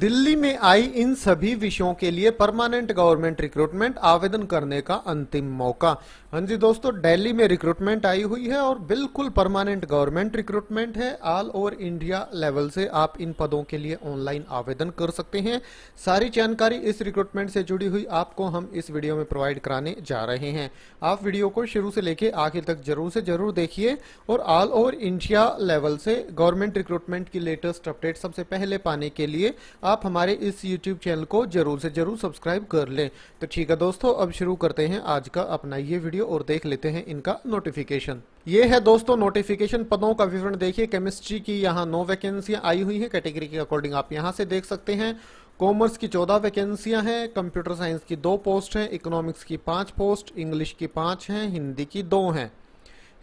दिल्ली में आई इन सभी विषयों के लिए परमानेंट गवर्नमेंट रिक्रूटमेंट आवेदन करने का अंतिम मौका हाँ जी दोस्तों दिल्ली में रिक्रूटमेंट आई हुई है और बिल्कुल परमानेंट गवर्नमेंट रिक्रूटमेंट है ऑल ओवर इंडिया लेवल से आप इन पदों के लिए ऑनलाइन आवेदन कर सकते हैं सारी जानकारी इस रिक्रूटमेंट से जुड़ी हुई आपको हम इस वीडियो में प्रोवाइड कराने जा रहे हैं आप वीडियो को शुरू से लेके आखिर तक जरूर से जरूर देखिए और ऑल ओवर इंडिया लेवल से गवर्नमेंट रिक्रूटमेंट की लेटेस्ट अपडेट सबसे पहले पाने के लिए आप हमारे इस यूट्यूब चैनल को जरूर से जरूर सब्सक्राइब कर लें तो ठीक है दोस्तों अब शुरू करते हैं आज का अपना ये वीडियो और देख लेते हैं इनका नोटिफिकेशन ये है दोस्तों नोटिफिकेशन पदों का विवरण देखिए केमिस्ट्री की यहाँ नौ वैकेंसियाँ आई हुई है कैटेगरी के अकॉर्डिंग आप यहाँ से देख सकते हैं कॉमर्स की चौदह वैकेंसियां हैं कंप्यूटर साइंस की दो पोस्ट हैं इकोनॉमिक्स की पांच पोस्ट इंग्लिश की पांच हैं हिंदी की दो हैं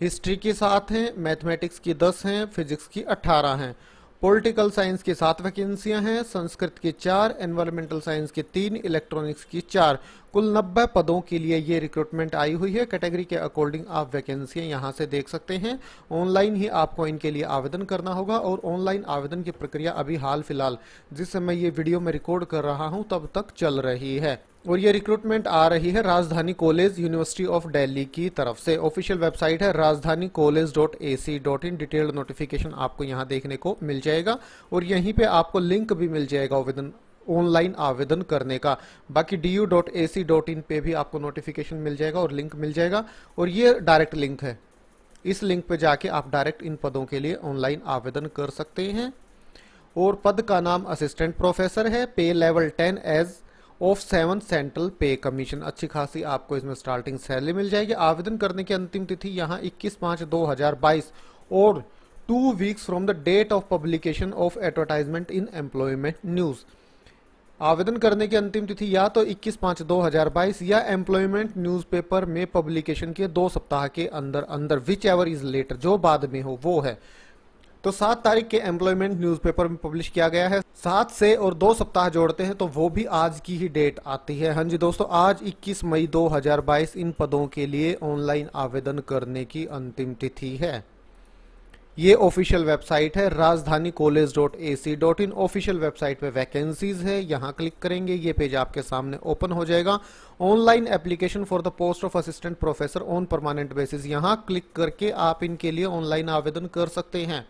हिस्ट्री की सात हैं मैथमेटिक्स की दस हैं फिजिक्स की अट्ठारह हैं पॉलिटिकल साइंस की सात वैकेंसियां हैं संस्कृत की चार एनवायरमेंटल साइंस की तीन इलेक्ट्रॉनिक्स की चार कुल नब्बे पदों के लिए ये रिक्रूटमेंट आई हुई है कैटेगरी के अकॉर्डिंग आप वैकेंसियां यहां से देख सकते हैं ऑनलाइन ही आपको इनके लिए आवेदन करना होगा और ऑनलाइन आवेदन की प्रक्रिया अभी हाल फिलहाल जिस समय ये वीडियो में रिकॉर्ड कर रहा हूँ तब तक चल रही है और ये रिक्रूटमेंट आ रही है Rajdhani college university of Delhi की तरफ से ऑफिशियल वेबसाइट है Rajdhani college dot A C dot in detailed notification आपको यहाँ देखने को मिल जाएगा और यहीं पे आपको लिंक भी मिल जाएगा आवेदन ऑनलाइन आवेदन करने का बाकी D U dot A C dot in पे भी आपको नोटिफिकेशन मिल जाएगा और लिंक मिल जाएगा और ये डायरेक्ट लिंक है इस लिंक पे जाके आप डायरेक्ट इन पदों के लिए ऑनलाइन आवेदन कर सकते हैं और पद का नाम असिस्टेंट प्रोफेसर है pay level ten as of seven central pay commission अच्छी खासी आपको इसमें स्टार्टिंग सैलरी मिल जाएगी आवेदन करने की अंतिम तिथि यहाँ 21 हजार 2022 और two weeks from the date of publication of advertisement in employment news आवेदन करने की अंतिम तिथि या तो 21 पांच 2022 या एम्प्लॉयमेंट न्यूज़पेपर में पब्लिकेशन के दो सप्ताह के अंदर अंदर विच एवर इज लेटर जो बाद में हो वो है तो सात तारीख के एम्प्लॉयमेंट न्यूज़पेपर में पब्लिश किया गया है सात से और दो सप्ताह जोड़ते हैं तो वो भी आज की ही डेट आती है हाँ जी दोस्तों आज 21 मई 2022 इन पदों के लिए ऑनलाइन आवेदन करने की अंतिम तिथि है ये ऑफिशियल वेबसाइट है Rajdhani college dot A C dot in official website पे वैकेंसीज है यहाँ क्लिक करेंगे ये पेज आपके सामने ओपन हो जाएगा online application for the post of assistant professor on permanent basis यहाँ क्लिक करके आप इनके लिए ऑनलाइन आवेदन कर सकते हैं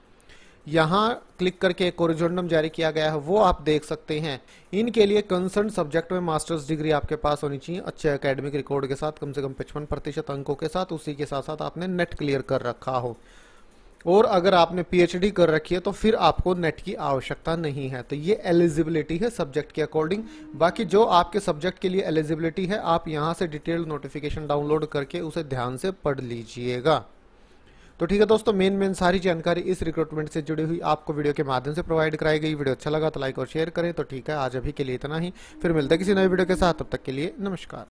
यहाँ क्लिक करके एक ओरिजोंडम जारी किया गया है वो आप देख सकते हैं इनके लिए कंसर्न सब्जेक्ट में मास्टर्स डिग्री आपके पास होनी चाहिए अच्छे एकेडमिक रिकॉर्ड के साथ कम से कम पचपन प्रतिशत अंकों के साथ उसी के साथ साथ आपने नेट क्लियर कर रखा हो और अगर आपने पीएचडी कर रखी है तो फिर आपको नेट की आवश्यकता नहीं है तो ये एलिजिबिलिटी है सब्जेक्ट के अकॉर्डिंग बाकी जो आपके सब्जेक्ट के लिए एलिजिबिलिटी है आप यहाँ से डिटेल्ड नोटिफिकेशन डाउनलोड करके उसे ध्यान से पढ़ लीजिएगा तो ठीक है दोस्तों मेन मेन सारी जानकारी इस रिक्रूटमेंट से जुड़ी हुई आपको वीडियो के माध्यम से प्रोवाइड कराई गई वीडियो अच्छा लगा तो लाइक और शेयर करें तो ठीक है आज अभी के लिए इतना ही फिर मिलता है किसी नए वीडियो के साथ तब तक के लिए नमस्कार